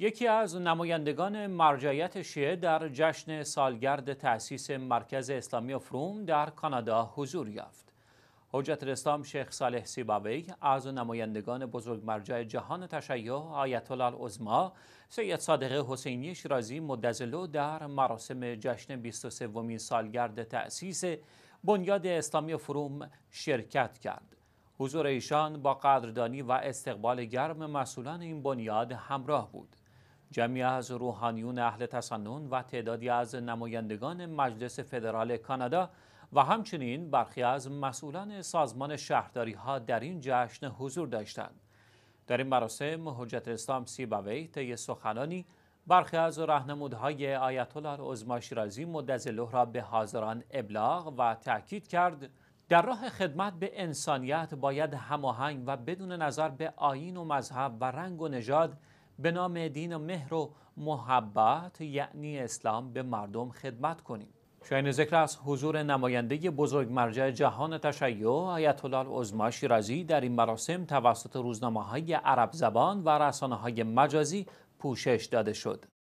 یکی از نمایندگان مرجعیت شیعه در جشن سالگرد تأسیس مرکز اسلامی فروم در کانادا حضور یافت. حجت الاسلام شیخ صالح سیباوی از نمایندگان بزرگ مرجع جهان تشیع آیت الله العظما سید صادق حسینی شیرازی مدزلو در مراسم جشن 23 ومین سالگرد تأسیس بنیاد اسلامی فروم شرکت کرد. حضور ایشان با قدردانی و استقبال گرم مسئولان این بنیاد همراه بود. جمعی از روحانیون اهل تسنن و تعدادی از نمایندگان مجلس فدرال کانادا و همچنین برخی از مسئولان سازمان شهرداری ها در این جشن حضور داشتند. در این مراسم حجت اسلام سیبوی طی سخنانی برخی از رهنمودهای آیت الله العظما شیرازی مدظله را به حاضران ابلاغ و تاکید کرد در راه خدمت به انسانیت باید هماهنگ و بدون نظر به آیین و مذهب و رنگ و نژاد به نام دین مهر و محبت یعنی اسلام به مردم خدمت کنیم شاین ذکر از حضور نماینده بزرگ مرجع جهان تشیع آیت الله عظما شیرازی در این مراسم توسط روزنامه های عرب زبان و رسانه های مجازی پوشش داده شد